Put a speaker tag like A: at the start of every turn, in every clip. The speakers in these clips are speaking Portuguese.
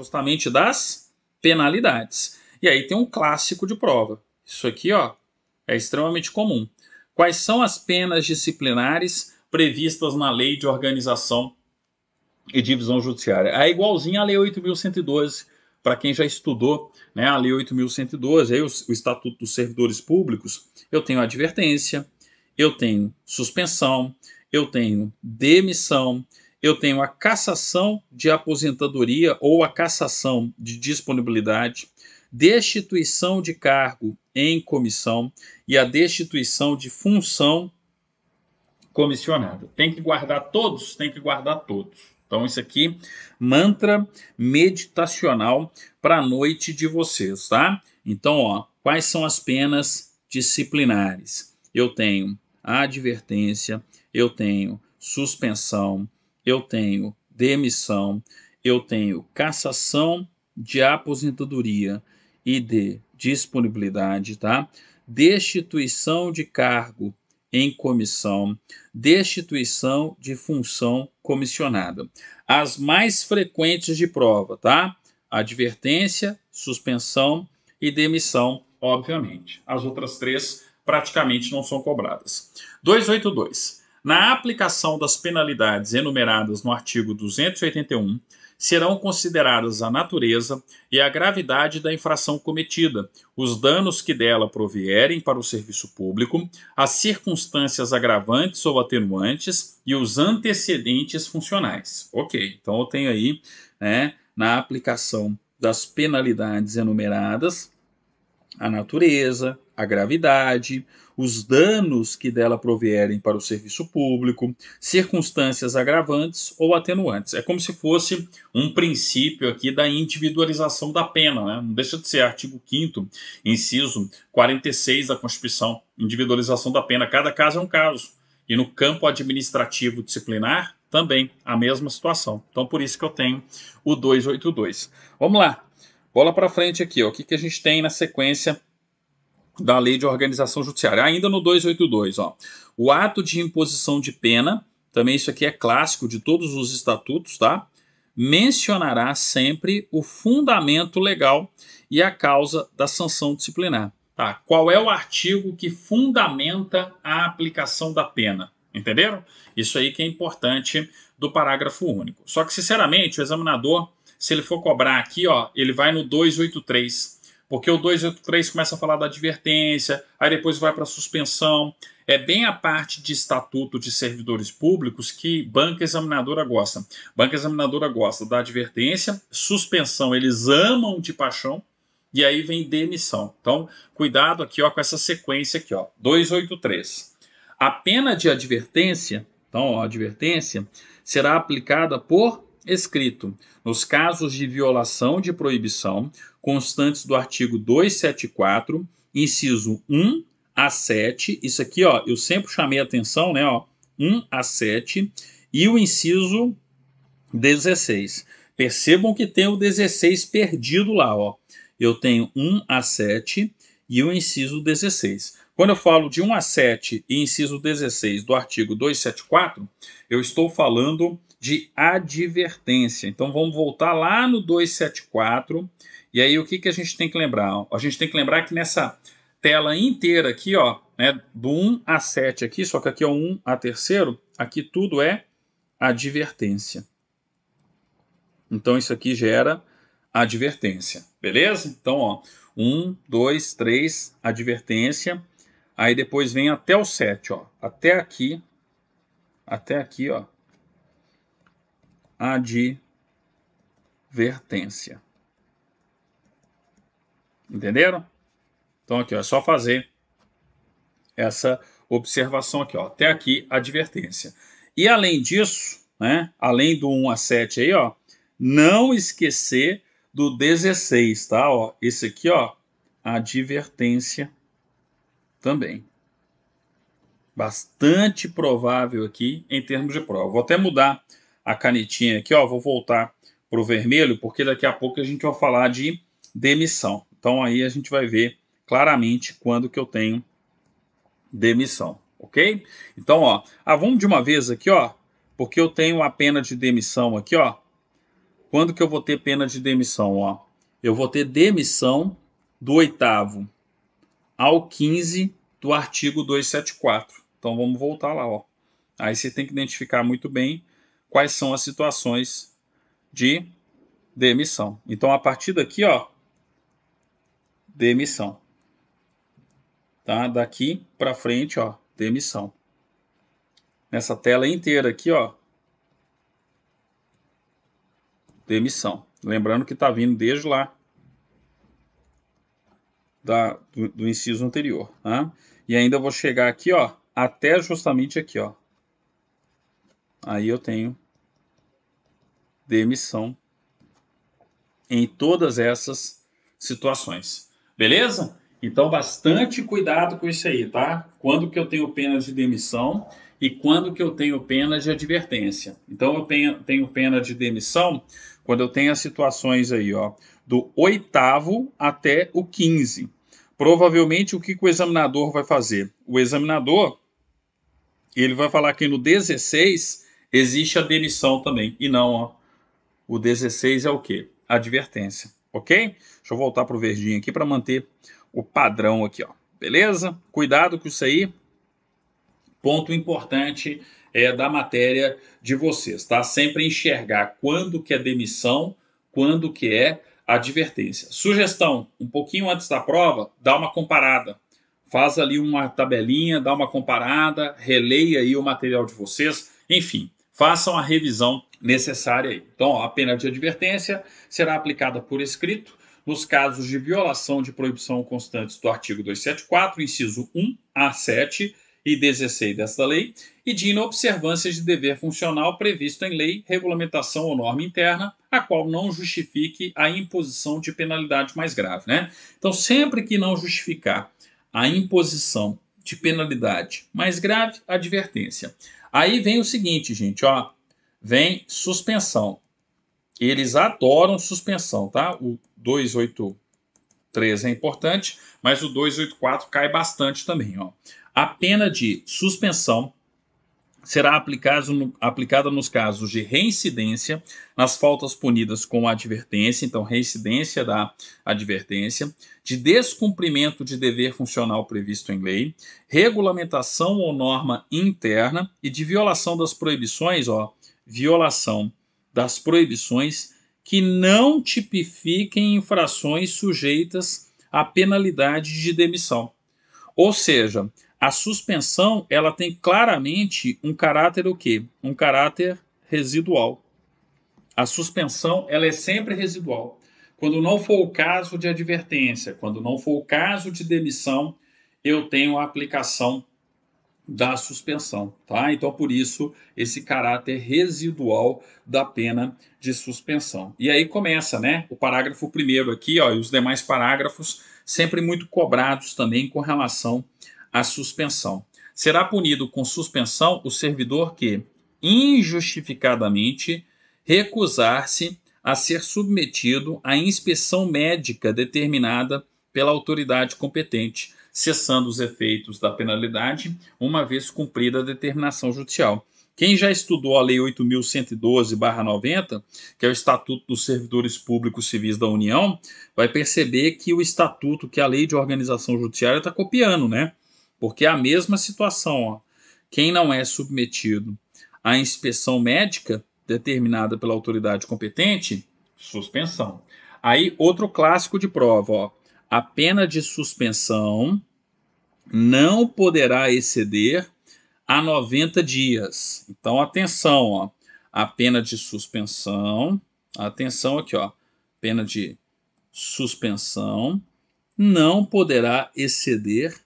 A: justamente das penalidades. E aí tem um clássico de prova. Isso aqui, ó, é extremamente comum. Quais são as penas disciplinares previstas na Lei de Organização e Divisão Judiciária? É igualzinho à Lei 8112 para quem já estudou né, a Lei 8.112, aí o, o, Estatuto dos Servidores Públicos, eu tenho advertência, eu tenho suspensão, eu tenho demissão, eu tenho a cassação de aposentadoria ou a cassação de disponibilidade, destituição de cargo em comissão e a destituição de função comissionada. Tem que guardar todos, tem que guardar todos. Então, isso aqui, mantra meditacional para a noite de vocês, tá? Então, ó, quais são as penas disciplinares? Eu tenho advertência, eu tenho suspensão, eu tenho demissão, eu tenho cassação de aposentadoria e de disponibilidade, tá? Destituição de cargo em comissão, destituição de função comissionada. As mais frequentes de prova, tá? Advertência, suspensão e demissão, obviamente. As outras três praticamente não são cobradas. 282 na aplicação das penalidades enumeradas no artigo 281, serão consideradas a natureza e a gravidade da infração cometida, os danos que dela provierem para o serviço público, as circunstâncias agravantes ou atenuantes e os antecedentes funcionais. Ok, então eu tenho aí né, na aplicação das penalidades enumeradas a natureza, a gravidade, os danos que dela provierem para o serviço público, circunstâncias agravantes ou atenuantes. É como se fosse um princípio aqui da individualização da pena, né? não deixa de ser artigo 5 inciso 46 da Constituição, individualização da pena, cada caso é um caso. E no campo administrativo disciplinar, também a mesma situação. Então por isso que eu tenho o 282. Vamos lá, Bola para frente aqui, ó. o que, que a gente tem na sequência da Lei de Organização Judiciária? Ainda no 282, ó. o ato de imposição de pena, também isso aqui é clássico de todos os estatutos, tá? mencionará sempre o fundamento legal e a causa da sanção disciplinar. Tá? Qual é o artigo que fundamenta a aplicação da pena? Entenderam? Isso aí que é importante do parágrafo único. Só que, sinceramente, o examinador se ele for cobrar aqui, ó, ele vai no 283, porque o 283 começa a falar da advertência, aí depois vai para suspensão. É bem a parte de estatuto de servidores públicos que banca examinadora gosta. Banca examinadora gosta da advertência, suspensão, eles amam de paixão, e aí vem demissão. Então, cuidado aqui ó, com essa sequência aqui, ó. 283. A pena de advertência, então, ó, advertência, será aplicada por escrito nos casos de violação de proibição constantes do artigo 274, inciso 1 a 7. Isso aqui, ó, eu sempre chamei atenção, né, ó, 1 a 7 e o inciso 16. Percebam que tem o 16 perdido lá, ó. Eu tenho 1 a 7 e o inciso 16. Quando eu falo de 1 a 7 e inciso 16 do artigo 274, eu estou falando de advertência. Então vamos voltar lá no 274. E aí o que, que a gente tem que lembrar? A gente tem que lembrar que nessa tela inteira aqui, ó, né, do 1 a 7 aqui, só que aqui é o 1 a terceiro, aqui tudo é advertência. Então isso aqui gera advertência, beleza? Então, ó, 1, 2, 3, advertência. Aí depois vem até o 7, ó. Até aqui. Até aqui, ó. Advertência. Entenderam? Então aqui, ó, é só fazer essa observação aqui, ó. Até aqui, advertência. E além disso, né, além do 1 a 7 aí, ó, não esquecer do 16, tá? Ó, esse aqui, ó, a advertência também. Bastante provável aqui em termos de prova. Vou até mudar a canetinha aqui, ó, vou voltar para o vermelho, porque daqui a pouco a gente vai falar de demissão. Então aí a gente vai ver claramente quando que eu tenho demissão, ok? Então, ó, ah, vamos de uma vez aqui, ó, porque eu tenho a pena de demissão aqui, ó, quando que eu vou ter pena de demissão? Ó, eu vou ter demissão do oitavo ao 15 do artigo 274. Então vamos voltar lá. Ó. Aí você tem que identificar muito bem quais são as situações de demissão. Então a partir daqui, ó, demissão. Tá? Daqui para frente, ó, demissão. Nessa tela inteira aqui, ó, demissão. Lembrando que está vindo desde lá da, do, do, inciso anterior. Né? E ainda vou chegar aqui, ó, até justamente aqui, ó. Aí eu tenho demissão em todas essas situações. Beleza? Então, bastante cuidado com isso aí, tá? Quando que eu tenho pena de demissão e quando que eu tenho pena de advertência. Então, eu tenho pena de demissão quando eu tenho as situações aí, ó, do oitavo até o 15. Provavelmente o que, que o examinador vai fazer? O examinador ele vai falar que no 16 existe a demissão também. E não, ó. O 16 é o quê? Advertência, ok? Deixa eu voltar para o verdinho aqui para manter o padrão aqui, ó. Beleza? Cuidado com isso aí ponto importante é, da matéria de vocês, tá? Sempre enxergar quando que é demissão, quando que é advertência. Sugestão, um pouquinho antes da prova, dá uma comparada. Faz ali uma tabelinha, dá uma comparada, releia aí o material de vocês, enfim, façam a revisão necessária aí. Então, ó, a pena de advertência será aplicada por escrito nos casos de violação de proibição constantes do artigo 274, inciso 1 a 7 e 16 desta lei e de inobservância de dever funcional previsto em lei, regulamentação ou norma interna, a qual não justifique a imposição de penalidade mais grave. Né? Então, sempre que não justificar a imposição de penalidade mais grave, advertência. Aí vem o seguinte, gente, ó, vem suspensão. Eles adoram suspensão, tá? O 283 é importante, mas o 284 cai bastante também, ó. A pena de suspensão será aplicado no, aplicada nos casos de reincidência, nas faltas punidas com advertência, então reincidência da advertência, de descumprimento de dever funcional previsto em lei, regulamentação ou norma interna e de violação das proibições, ó, violação das proibições que não tipifiquem infrações sujeitas à penalidade de demissão. Ou seja, a suspensão ela tem claramente um caráter o quê? Um caráter residual. A suspensão ela é sempre residual. Quando não for o caso de advertência, quando não for o caso de demissão, eu tenho a aplicação da suspensão, tá? Então por isso esse caráter residual da pena de suspensão. E aí começa, né? O parágrafo primeiro aqui, ó, e os demais parágrafos sempre muito cobrados também com relação a suspensão. Será punido com suspensão o servidor que, injustificadamente, recusar-se a ser submetido à inspeção médica determinada pela autoridade competente, cessando os efeitos da penalidade, uma vez cumprida a determinação judicial. Quem já estudou a Lei 8.112-90, que é o Estatuto dos Servidores Públicos Civis da União, vai perceber que o estatuto, que a Lei de Organização Judiciária está copiando, né? porque é a mesma situação. Ó. Quem não é submetido à inspeção médica determinada pela autoridade competente, suspensão. Aí, outro clássico de prova, ó. A pena de suspensão não poderá exceder a 90 dias. Então, atenção, ó. A pena de suspensão, atenção aqui, ó. Pena de suspensão não poderá exceder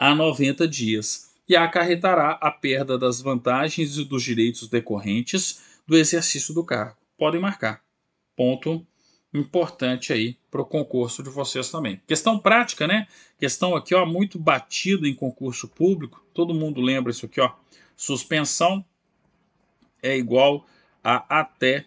A: a 90 dias e acarretará a perda das vantagens e dos direitos decorrentes do exercício do cargo. Podem marcar. Ponto importante aí para o concurso de vocês também. Questão prática, né? Questão aqui, ó, muito batida em concurso público. Todo mundo lembra isso aqui, ó. Suspensão é igual a até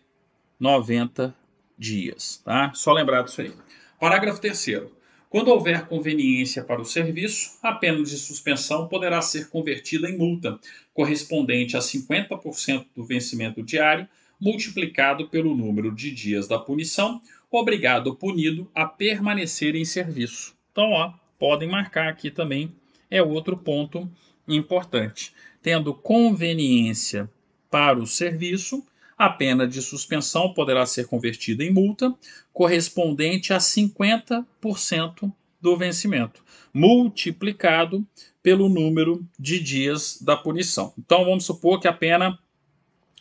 A: 90 dias, tá? Só lembrar disso aí. Parágrafo terceiro. Quando houver conveniência para o serviço, a pena de suspensão poderá ser convertida em multa, correspondente a 50% do vencimento diário, multiplicado pelo número de dias da punição, obrigado o punido a permanecer em serviço. Então, ó, podem marcar aqui também, é outro ponto importante. Tendo conveniência para o serviço, a pena de suspensão poderá ser convertida em multa, correspondente a 50% do vencimento, multiplicado pelo número de dias da punição. Então vamos supor que a pena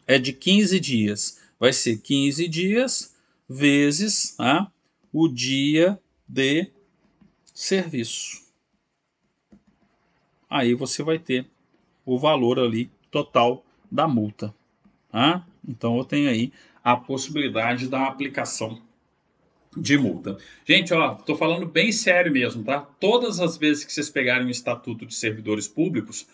A: é de 15 dias. Vai ser 15 dias vezes ah, o dia de serviço. Aí você vai ter o valor ali total da multa. Tá? Então eu tenho aí a possibilidade da aplicação de multa. Gente, ó, tô falando bem sério mesmo, tá? Todas as vezes que vocês pegarem o Estatuto de Servidores Públicos,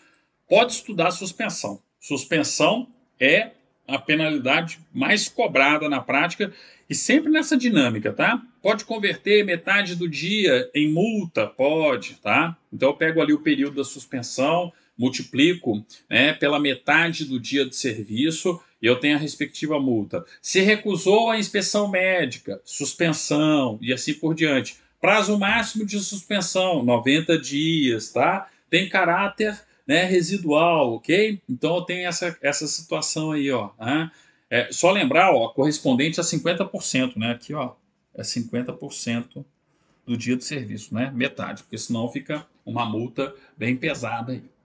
A: pode estudar suspensão. Suspensão é a penalidade mais cobrada na prática e sempre nessa dinâmica, tá? Pode converter metade do dia em multa, pode, tá? Então eu pego ali o período da suspensão, multiplico, né, pela metade do dia de serviço, eu tenho a respectiva multa. Se recusou a inspeção médica, suspensão e assim por diante. Prazo máximo de suspensão, 90 dias, tá? Tem caráter né, residual, ok? Então tenho essa, essa situação aí, ó. Né? É, só lembrar, ó, correspondente a 50%, né? Aqui, ó, é 50% do dia de serviço, né? Metade, porque senão fica uma multa bem pesada aí.